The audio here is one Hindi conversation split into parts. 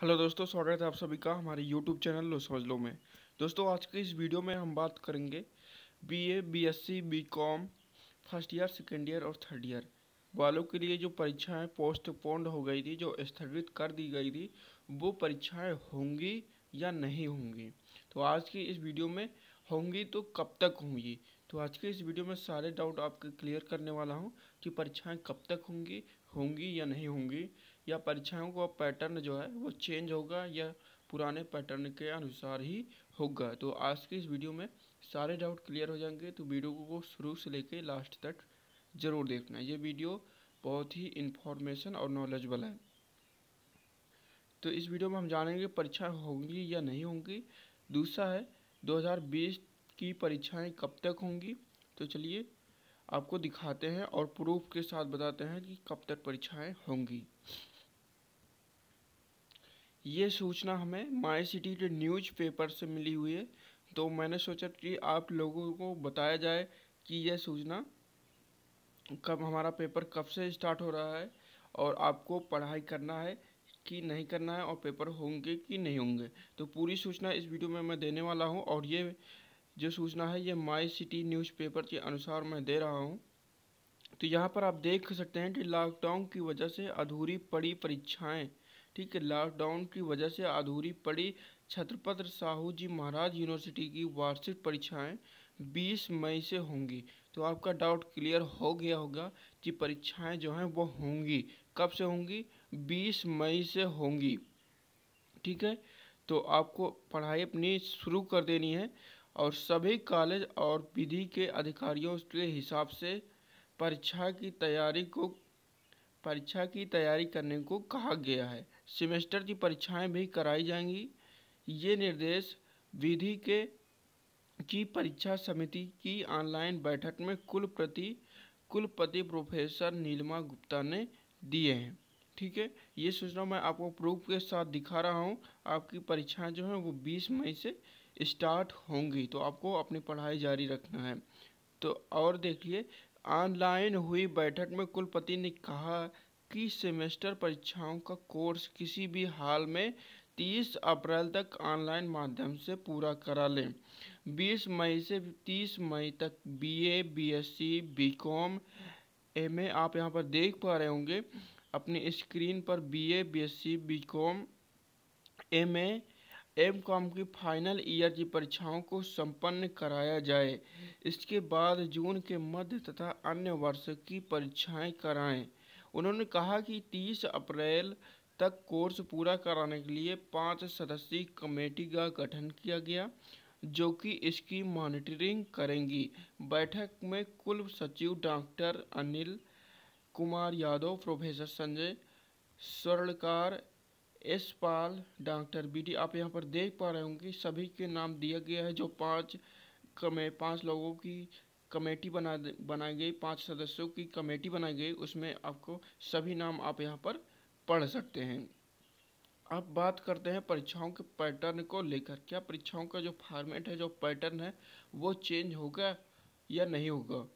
हेलो दोस्तों स्वागत है आप सभी का हमारे यूट्यूब चैनल लो समझ लो में दोस्तों आज के इस वीडियो में हम बात करेंगे BA, BSc, BCom, first year second year और थर्ड ईयर वालों के लिए जो परीक्षाएं पोस्टपोन्ड हो गई थी जो स्थगित कर दी गई थी वो परीक्षाएं होंगी या नहीं होंगी तो आज की इस वीडियो में होंगी तो कब तक होंगी तो आज के इस वीडियो में सारे डाउट आपके क्लियर करने वाला हूँ कि परीक्षाएं कब तक होंगी होंगी या नहीं होंगी या परीक्षाओं का पैटर्न जो है वो चेंज होगा या पुराने पैटर्न के अनुसार ही होगा तो आज के इस वीडियो में सारे डाउट क्लियर हो जाएंगे तो वीडियो को शुरू से लेके लास्ट तक ज़रूर देखना ये वीडियो बहुत ही इन्फॉर्मेशन और नॉलेजबल है तो इस वीडियो में हम जानेंगे परीक्षा होंगी या नहीं होंगी दूसरा है 2020 की परीक्षाएं कब तक होंगी तो चलिए आपको दिखाते हैं और प्रूफ के साथ बताते हैं कि कब तक परीक्षाएं होंगी ये सूचना हमें माई सिटी के न्यूज पेपर से मिली हुई है तो मैंने सोचा कि आप लोगों को बताया जाए कि यह सूचना कब हमारा पेपर कब से स्टार्ट हो रहा है और आपको पढ़ाई करना है कि नहीं करना है और पेपर होंगे कि नहीं होंगे तो पूरी सूचना इस वीडियो में मैं देने वाला हूं और ये जो सूचना है ये माई सिटी न्यूज़ पेपर के अनुसार मैं दे रहा हूं तो यहाँ पर आप देख सकते हैं कि लॉकडाउन की वजह से अधूरी पड़ी परीक्षाएं ठीक है लॉकडाउन की वजह से अधूरी पड़ी छत्रपत साहू जी महाराज यूनिवर्सिटी की वार्षिक परीक्षाएं 20 मई से होंगी तो आपका डाउट क्लियर हो गया होगा कि परीक्षाएं जो हैं वो होंगी कब से होंगी 20 मई से होंगी ठीक है तो आपको पढ़ाई अपनी शुरू कर देनी है और सभी कॉलेज और विधि के अधिकारियों के हिसाब से परीक्षा की तैयारी को परीक्षा की तैयारी करने को कहा गया है सेमेस्टर की परीक्षाएं भी कराई जाएंगी ये निर्देश विधि के की परीक्षा समिति की ऑनलाइन बैठक में कुलपति कुलपति प्रोफेसर नीलमा गुप्ता ने दिए हैं ठीक है ये सूचना मैं आपको प्रूफ के साथ दिखा रहा हूँ आपकी परीक्षाएं जो हैं वो 20 मई से स्टार्ट होंगी तो आपको अपनी पढ़ाई जारी रखना है तो और देखिए ऑनलाइन हुई बैठक में कुलपति ने कहा कि सेमेस्टर परीक्षाओं का कोर्स किसी भी हाल में 30 अप्रैल तक ऑनलाइन माध्यम से पूरा करा लें 20 मई से 30 मई तक बीए, बीएससी, बीकॉम, एमए आप यहां पर देख पा रहे होंगे अपनी स्क्रीन पर BA, BSc, BCom, MA M Com की फाइनल ईयर की परीक्षाओं को संपन्न कराया जाए इसके बाद जून के मध्य तथा अन्य वर्ष की परीक्षाएं कराएं उन्होंने कहा कि 30 अप्रैल तक कोर्स पूरा कराने के लिए पाँच सदस्यीय कमेटी का गठन किया गया जो कि इसकी मॉनिटरिंग करेंगी बैठक में कुल सचिव doctor Anil Kumar Yadav professor Sanjay Swarnkar S Pal doctor B D आप यहाँ पर देख पा रहे होंगे सभी के नाम दिया गया है जो पाँच कमे पाँच लोगों की कमेटी बना बनाई गई पाँच सदस्यों की कमेटी बनाई गई उसमें आपको सभी नाम आप यहाँ पर पढ़ सकते हैं अब बात करते हैं परीक्षाओं के पैटर्न को लेकर क्या परीक्षाओं का जो फॉर्मेट है जो पैटर्न है वो चेंज होगा या नहीं होगा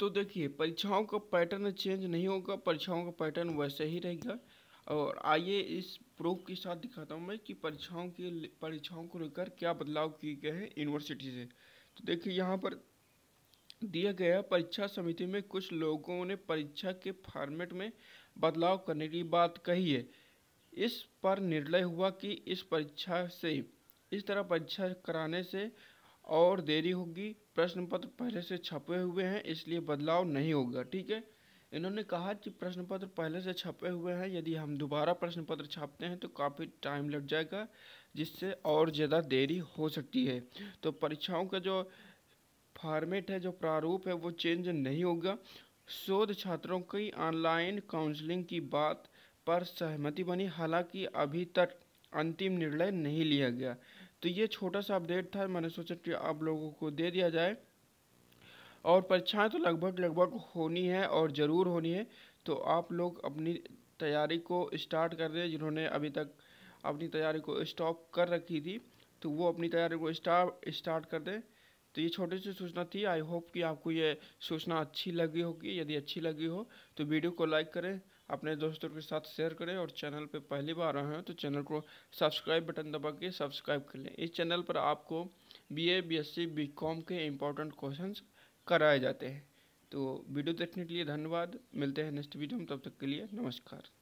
तो देखिए परीक्षाओं का पैटर्न चेंज नहीं होगा परीक्षाओं का पैटर्न वैसे ही रहेगा और आइए इस प्रूफ के साथ दिखाता हूँ मैं कि परीक्षाओं के परीक्षाओं को लेकर क्या बदलाव किए गए हैं यूनिवर्सिटी से तो देखिए यहाँ पर दिया गया परीक्षा समिति में कुछ लोगों ने परीक्षा के फॉर्मेट में बदलाव करने की बात कही है इस पर निर्णय हुआ कि इस परीक्षा से इस तरह परीक्षा कराने से और देरी होगी प्रश्न पत्र पहले से छपे हुए हैं इसलिए बदलाव नहीं होगा ठीक है इन्होंने कहा कि प्रश्न पत्र पहले से छपे हुए हैं यदि हम दोबारा प्रश्न पत्र छापते हैं तो काफ़ी टाइम लग जाएगा जिससे और ज़्यादा देरी हो सकती है तो परीक्षाओं का जो फॉर्मेट है जो प्रारूप है वो चेंज नहीं होगा शोध छात्रों की ऑनलाइन काउंसलिंग की बात पर सहमति बनी हालांकि अभी तक अंतिम निर्णय नहीं लिया गया तो ये छोटा सा अपडेट था मैंने सोचा कि आप लोगों को दे दिया जाए और परीक्षाएं तो लगभग लगभग होनी है और ज़रूर होनी है तो आप लोग अपनी तैयारी को स्टार्ट कर दें जिन्होंने अभी तक अपनी तैयारी को स्टॉप कर रखी थी तो वो अपनी तैयारी को स्टार्ट स्टार्ट कर दें तो ये छोटी सी सूचना थी आई होप कि आपको ये सूचना अच्छी लगी होगी यदि अच्छी लगी हो तो वीडियो को लाइक करें अपने दोस्तों के साथ शेयर करें और चैनल पर पहली बार आए हैं तो चैनल को सब्सक्राइब बटन दबा के सब्सक्राइब कर लें इस चैनल पर आपको बीए बीएससी बीकॉम के इम्पोर्टेंट क्वेश्चंस कराए जाते हैं तो वीडियो देखने के लिए धन्यवाद मिलते हैं नेक्स्ट वीडियो में तब तक के लिए नमस्कार